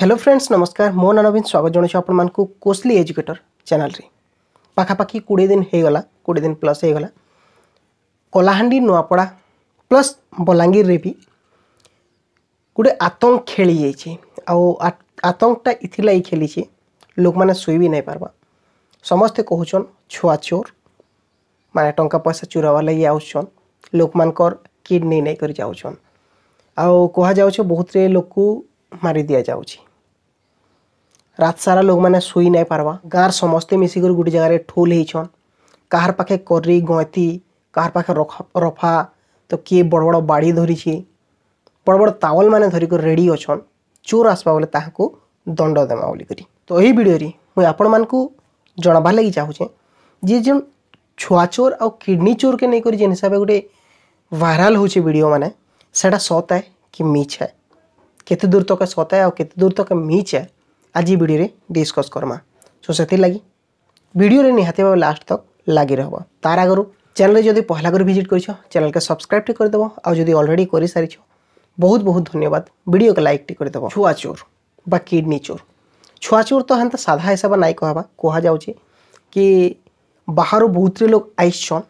hello friends ନମସ୍କାର ମୋ ନାଁ ନବୀନ ସ୍ୱାଗତ ଜଣାଉଛି ଆପଣମାନଙ୍କୁ କୋସ୍ଲି ଏଜୁକେଟର ଚ୍ୟାନେଲରେ ପାଖାପାଖି କୋଡ଼ିଏ ଦିନ ହୋଇଗଲା କୋଡ଼ିଏ ଦିନ ପ୍ଲସ୍ ହୋଇଗଲା କଲାହାଣ୍ଡି ନୂଆପଡ଼ା ପ୍ଲସ୍ ବଲାଙ୍ଗୀରରେ ବି ଗୋଟେ ଆତଙ୍କ ଖେଳି ଯାଇଛି ଆଉ ଆତଙ୍କଟା ଇଥିଲାଗି ଖେଳିଛି ଲୋକମାନେ ଶୋଇ ବି ନାଇଁ ପାର୍ବା ସମସ୍ତେ କହୁଛନ୍ ଛୁଆ ଚୋର ମାନେ ଟଙ୍କା ପଇସା ଚୋରାବାର୍ ଲାଗି ଆସୁଛନ୍ ଲୋକମାନଙ୍କର କିଡ଼ନୀ ନେଇକରି ଯାଉଛନ୍ ଆଉ କୁହାଯାଉଛି ବହୁତରେ ଲୋକକୁ ମାରି ଦିଆଯାଉଛି रात सारा लोग मैंने सुई नहीं पार्वा गाँव समस्ते मिसिकर गोटे जगार ठोल हो कहार पाखे कर्री गयती कहार पाखे रफा तो किए बड़ बड़ बाड़ी धरी बड़ बड़ तावल मैंने धरिकर रेडी अच्छे चोर आसवा बोले ताको दंड देमा बोलकर तो यही भिडियो मुझे आपण मानक जनबार लगी चाहूचे जे जो छुआ चोर आउ किडनी चोर के नहीं करें गोटे भाइराल होडियो मैंने सेटा सत है कि मीछ है केते दूर तक सत है आते दूर तक मीछ है ଆଜି ଭିଡ଼ିଓରେ ଡିସ୍କସ୍ କର୍ମା ସୋ ସେଥିର୍ଲାଗି ଭିଡ଼ିଓରେ ନିହାତି ଭାବେ ଲାଷ୍ଟ ତକ୍ ଲାଗି ରହିବ ତାର ଆଗରୁ ଚ୍ୟାନେଲ୍ରେ ଯଦି ପହଲା କରି ଭିଜିଟ୍ କରିଛ ଚ୍ୟାନେଲ୍କେ ସବସ୍କ୍ରାଇବ୍ଟି କରିଦେବ ଆଉ ଯଦି ଅଲରେଡ଼ି କରିସାରିଛ ବହୁତ ବହୁତ ଧନ୍ୟବାଦ ଭିଡ଼ିଓକେ ଲାଇକ୍ଟି କରିଦେବ ଛୁଆ ଚୋର ବା କିଡ଼ନୀ ଚୋର ଛୁଆ ଚୋର ତ ହେନ୍ତା ସାଧା ହିସାବ ନାଇଁ କହବା କୁହାଯାଉଛି କି ବାହାରୁ ବହୁତରେ ଲୋକ ଆସିଛନ୍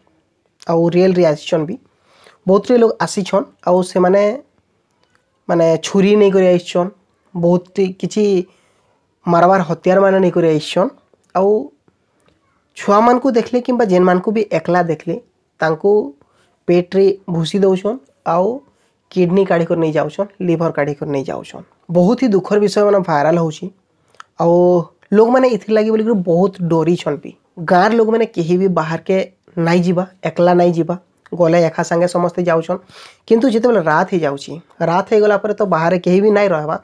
ଆଉ ରିଏଲ୍ରେ ଆସିଛନ୍ ବି ବହୁତରେ ଲୋକ ଆସିଛନ୍ ଆଉ ସେମାନେ ମାନେ ଛୁରୀ ନେଇକରି ଆସିଛନ୍ ବହୁତ କିଛି मारवार हथियार मान नहीं आउ छुआ मान को देखले कि जेन मान को भी एकला देखले पेट्रे भूसी दौन आउ किडनी काढ़ी कर नहीं जाऊन लिभर काढ़ी कर नहीं जाऊन बहुत ही दुखर विषय मैंने भाइराल हो लोग मैंने इथ लगे बोल बहुत डरी छी गाँव लोग मैंने के भी बाहर के नाई जीवा एकला नाई जीवा गले एका सागे समस्ते जाऊन कितु जिते रात हो जाऊँगी रात हो गला तो बाहर के भी नाई रहा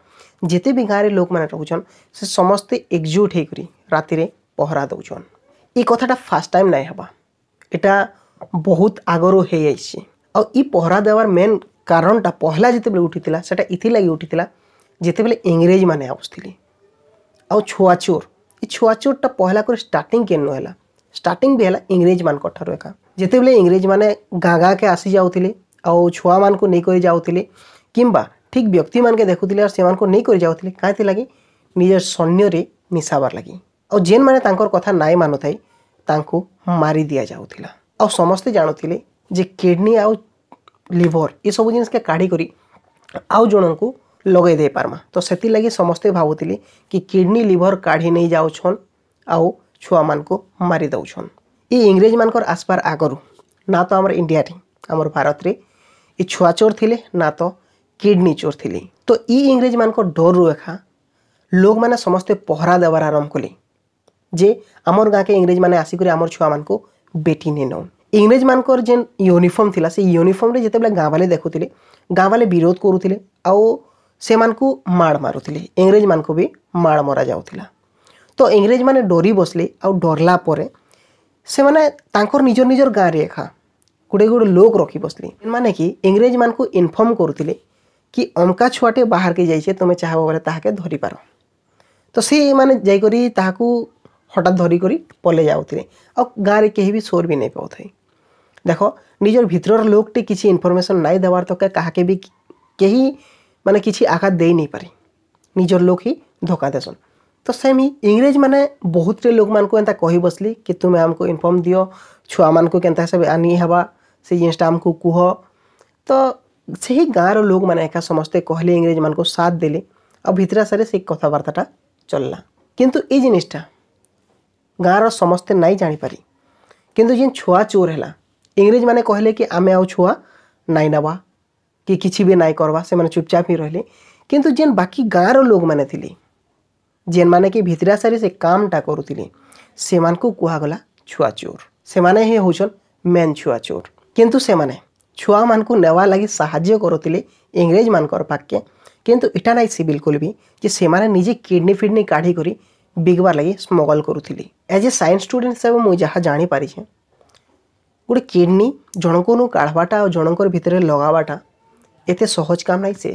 ଯେତେ ବି ଗାଁରେ ଲୋକମାନେ ରହୁଛନ୍ ସେ ସମସ୍ତେ ଏକଜୁଟ ହେଇକରି ରାତିରେ ପହରା ଦଉଛନ୍ ଇ କଥାଟା ଫାର୍ଷ୍ଟ ଟାଇମ୍ ନାଇଁ ହେବା ଏଇଟା ବହୁତ ଆଗରୁ ହେଇଯାଇଛି ଆଉ ଇ ପହରା ଦେବାର ମେନ୍ କାରଣଟା ପହଲା ଯେତେବେଳେ ଉଠିଥିଲା ସେଟା ଇଥିଲାଗି ଉଠିଥିଲା ଯେତେବେଳେ ଇଂରେଜମାନେ ଆସୁଥିଲେ ଆଉ ଛୁଆଚୋର ଏ ଛୁଆଚୋରଟା ପହଲା କରି ଷ୍ଟାର୍ଟିଂ କେନ୍ ହେଲା ଷ୍ଟାର୍ଟିଂ ବି ହେଲା ଇଂରେଜମାନଙ୍କ ଠାରୁ ଏକା ଯେତେବେଳେ ଇଂରେଜମାନେ ଗାଁ ଗାଁକେ ଆସି ଯାଉଥିଲେ ଆଉ ଛୁଆମାନଙ୍କୁ ନେଇକରି ଯାଉଥିଲେ କିମ୍ବା ठीक व्यक्ति मानके देखुले और नहीं जाऊ कहीं लगे निज सैन्य मिसावार लगी आउ जेन मैंने कथ नाई मानु थे मारी दि जाऊला आ समस्ते जानुले किडनी आ लिभर ये सब जिन काढ़ आउ जन को लगे दे पार्मा तो से लगे समस्ते भावुले कि किडनी लिभर काढ़ी नहीं जाऊन आउ छुआ मान को मारी दौन ये इंग्रेज मान आसपार आगर ना तो आम इंडिया आम भारत ये छुआ चोर थी ना तो किडनी चोर थी तो ई इंग्रेज मान डर रेखा लोक मैंने समस्ते पहरा देवार आरम्भ कले जे आम गाँ के इंग्रेज मैंने आसिक छुआ मान बेटी नहीं नौ इंग्रेज मानक जेन यूनिफर्म थी से यूनिफर्म जो गाँव वाले देखुले गाँव वाले विरोध करुले आउ से मड़ मारूले इंग्रेज मानक भी मड़ मरा जाऊला तो इंग्रेज मैंने डरी बसले आरला से मैंने निज निजर गाँव रेखा गुड़े गुड़े लोक रखी बसले मैंने कि इंग्रेज मानक इनफर्म करुले कि अमका छुआटे बाहर के जाइए तुम्हें चाहब बोले ताके धरी पार तो सी मैंने जाक हटात धरिक पल जाऊ गाँव भी सोर भी नहीं पाऊ देख निज भितर लोकटे किसी इनफर्मेसन नहीं देवार तक तो क्या भी कहीं मान कि आघात दे नहीं पारे निजर लोक ही धोखा देसन तो सेम ही इंग्रेज मैंने बहुत टे लोक मानक कही बसली कि तुम्हें आमको इनफर्म दि छुआ मानक आनी हवा से जिनटा आमको कह तो से ही गाँव रोग मैंने एक समस्ते कहले इंग्रेज मान को साथ दे सारे से कथबार्ता चलला कितु ये जिनिसा गाँव रस्ते नाई जापारी कि जेन छुआ चोर है इंग्रेज मैंने कहले कि आम आउ छुआ नाई नवा कि किसी भी नाई करवा से चुपचाप ही रही कितु जेन बाकी गाँव रोग मैंने थी जेन मैंने कि भितरा सारे से कामटा करूली से मूँ कहगला छुआ चोर से मैंने मेन छुआ चोर कितु से मैंने छुआ मान नेवा लगी साय करते इंग्रेज मानक पाके कितु इटा ना से भी जे से निजे किडनी फिडनी काढ़ी कर बिकवार लगे स्मगल करुले एज ए सैंस स्टूडे हिसाब मुझे जहाँ जापारी गोटे किडनी जनकनु काढ़वाटा और जनक लगवाटा एत सहज काम नहीं से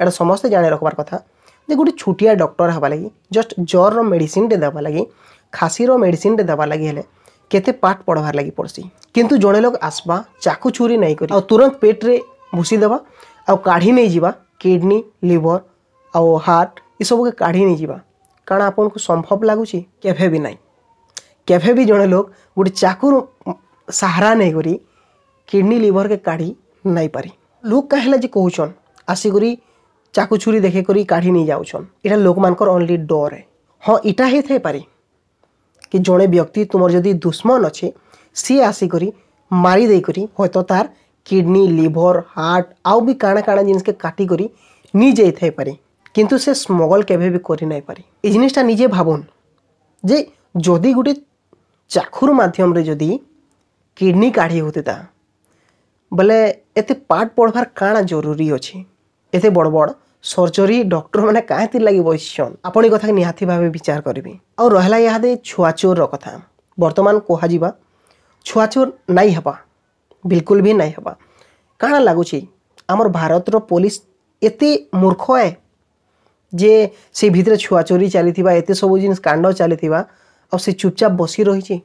एट समस्ते जाने रखबार कथा जो गोटे छोटिया डक्टर हाबा लगी जस्ट जर रेडिटे दबा लगी खासी मेडिसीन टे देवा लगी है केते पाठ पढ़वार लगी पड़सी किंतु जड़े लोग आसवा चाकू छुरी नहीं कर तुरंत पेट रे भूसी देवा आ काढ़ी नहीं जीवा किडनी लिवर आ हार्ट यू के काढ़ी नहीं जीवा कारण आपन को संभव लगुच केफे भी ना केफे भी जड़े लोग गोटे चाकू सहारा नहीं करी किडनी लिवर के काढ़ी नहीं पारे लोक कहला जी कौन आसिकुरी चाकू छुरी देखे करी काढ़ी नहीं जाऊन इटा लोक मर ओनली डर है हाँ इटा ही थे पारी କି ଜଣେ ବ୍ୟକ୍ତି ତୁମର ଯଦି ଦୁଶ୍ମନ ଅଛେ ସିଏ ଆସିକରି ମାରି ଦେଇକରି ହୁଏତ ତାର କିଡ଼ନୀ ଲିଭର ହାର୍ଟ ଆଉ ବି କାଣା କାଣା ଜିନିଷକେ କାଟିକରି ନେଇଯାଇଥାଇପାରେ କିନ୍ତୁ ସେ ସ୍ମଗଲ୍ କେବେ ବି କରିନାଇପାରେ ଏ ଜିନିଷଟା ନିଜେ ଭାବୁନ୍ ଯେ ଯଦି ଗୋଟେ ଚାଖୁର ମାଧ୍ୟମରେ ଯଦି କିଡ଼ନୀ କାଢ଼ି ହେଉଥିତା ବୋଲେ ଏତେ ପାଠ ପଢ଼ବାର କାଣା ଜରୁରୀ ଅଛି ଏତେ ବଡ଼ ବଡ଼ सर्जरी डक्टर मैंने कहती लगे बसन आपण कथा निहाती भाव विचार करी आहला यहाँ छुआचोर रहा बर्तमान कह जा छुआचोर नाई हवा बिलकुल भी नाई हवा कण लगुच आमर भारत पुलिस एत मूर्ख है जे से भितर चोरी चली सब जिन कांड चली से चुपचाप बसी रही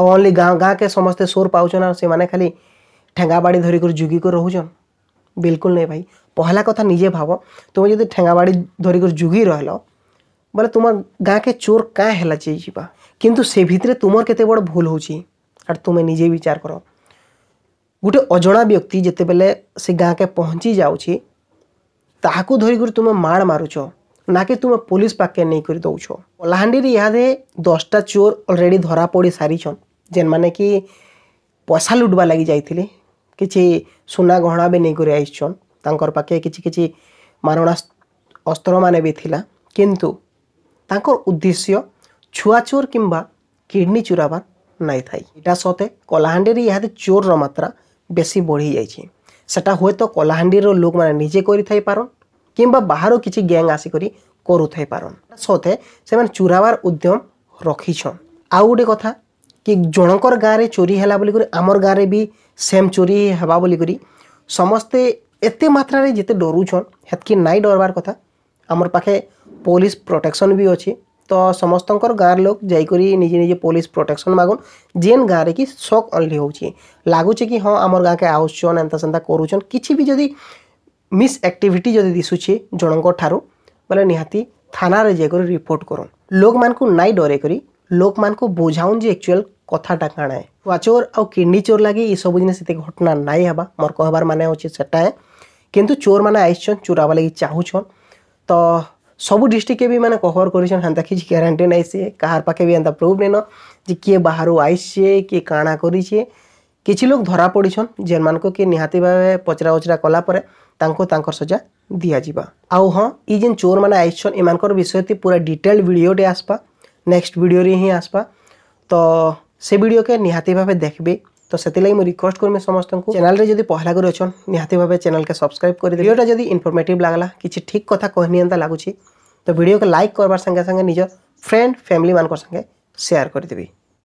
ओनली गाँ गाँ के समस्ते सोर पाचन आने खाली ठेगा बाड़ी धरिक जुगिक रोचन बिल्कुल नहीं भाई पहला कथा निजे भाव तुम्हें जो ठेंगाबाड़ी धरिक जुगी रहल बोले तुम गाँ के चोर क्या है कि से भितर तुमर के बड़ भूल हो तुम निजे विचार कर गोटे अजणा व्यक्ति जितेबले से गाँ के पहुँची जाऊरिक तुम माड़ मारुच ना कि तुम पुलिस पाके नहीं कर दौ कलाहाँ इे दसटा चोर अलरेडी धरा पड़ी सारी जेन मैने कि पैसा लुटवा लगी जाइए କିଛି ସୁନା ଗହଣା ବି ନେଇକରି ଆଇସନ୍ ତାଙ୍କର ପାଖେ କିଛି କିଛି ମାରଣା ଅସ୍ତ୍ରମାନେ ବି ଥିଲା କିନ୍ତୁ ତାଙ୍କର ଉଦ୍ଦେଶ୍ୟ ଛୁଆ ଚୋର କିମ୍ବା କିଡ଼ନୀ ଚୋରାବାର ନାଇଁ ଥାଏ ଏଇଟା ସତେ କଲାହାଣ୍ଡିରେ ଇହାଦେ ଚୋରର ମାତ୍ରା ବେଶୀ ବଢ଼ିଯାଇଛି ସେଟା ହୁଏତ କଲାହାଣ୍ଡିର ଲୋକମାନେ ନିଜେ କରିଥାଇପାରନ୍ କିମ୍ବା ବାହାରୁ କିଛି ଗ୍ୟାଙ୍ଗ ଆସିକରି କରୁଥାଇପାରନ୍ ସତେ ସେମାନେ ଚୋରାବାର ଉଦ୍ୟମ ରଖିଛନ୍ ଆଉ ଗୋଟେ କଥା କି ଜଣଙ୍କର ଗାଁରେ ଚୋରି ହେଲା ବୋଲିକରି ଆମର ଗାଁରେ ବି ସେମ୍ ଚୋରି ହେବା ବୋଲିକରି ସମସ୍ତେ ଏତେ ମାତ୍ରାରେ ଯେତେ ଡରୁଛନ୍ ହେତ୍କି ନାଇଁ ଡରବାର କଥା ଆମର ପାଖେ ପୋଲିସ ପ୍ରୋଟେକ୍ସନ୍ ବି ଅଛି ତ ସମସ୍ତଙ୍କର ଗାଁର ଲୋକ ଯାଇକରି ନିଜେ ନିଜେ ପୋଲିସ ପ୍ରୋଟେକ୍ସନ୍ ମାଗୁନ୍ ଯେନ୍ ଗାଁରେ କି ସକ୍ ଅନ୍ଲି ହେଉଛି ଲାଗୁଛି କି ହଁ ଆମର ଗାଁକେ ଆସୁଛନ୍ ଏନ୍ତା ସେନ୍ତା କରୁଛନ୍ କିଛି ବି ଯଦି ମିସ୍ ଆକ୍ଟିଭିଟି ଯଦି ଦିଶୁଛି ଜଣଙ୍କ ଠାରୁ ବୋଲେ ନିହାତି ଥାନାରେ ଯାଇକରି ରିପୋର୍ଟ କରୁନ୍ ଲୋକମାନଙ୍କୁ ନାଇଁ ଡରେଇ କରି ଲୋକମାନଙ୍କୁ ବୁଝାଉନ୍ ଯେ ଆକ୍ଚୁଆଲ୍ कथाटा काणाए वा चोर आउ किडनी चोर लगे ये सब जिनसे घटना नाई हाँ मोर तो कहार मान अच्छे सेटाए कि चोर मैंने आईन चोरावा लगी चाहछन तो सब डिस्ट्रिक्ट भी मैंने कहर कर ग्यारंटी नहीं सी पाखे भी एंता प्रूफ नहींन नी किए बाहर आईसीए किए काणा कर किसी लोग धरा पड़छन जेन मान को निहाती भाव पचरा उचरा कलापर तक सजा दिजा आउ हाँ ये चोर मैंने आईसन इमर विषय पूरा डिटेल भिडटे आसपा नेक्स्ट भिडरी हिं आसपा तो ସେ ଭିଡ଼ିଓକେ ନିହାତି ଭାବେ ଦେଖ୍ବେ তো সেতিলাগি মু রিকোয়েস্ট করমি সমস্ত চ্যানেলে যদি পহলা করে অছন নিহতি ভাবে চ্যানেলকে সবসক্রাইব করে ভিডিওটা যদি ইনফরমেটিভ লাগলা কিছু ঠিক কথা কহিনি এন্তা লাগুছি তো ভিডিওকে লাইক করবার সঙ্গে সঙ্গে নিজ ফ্রেন্ড ফ্যামিলি মানকর সঙ্গে সেয়ার করে দেবি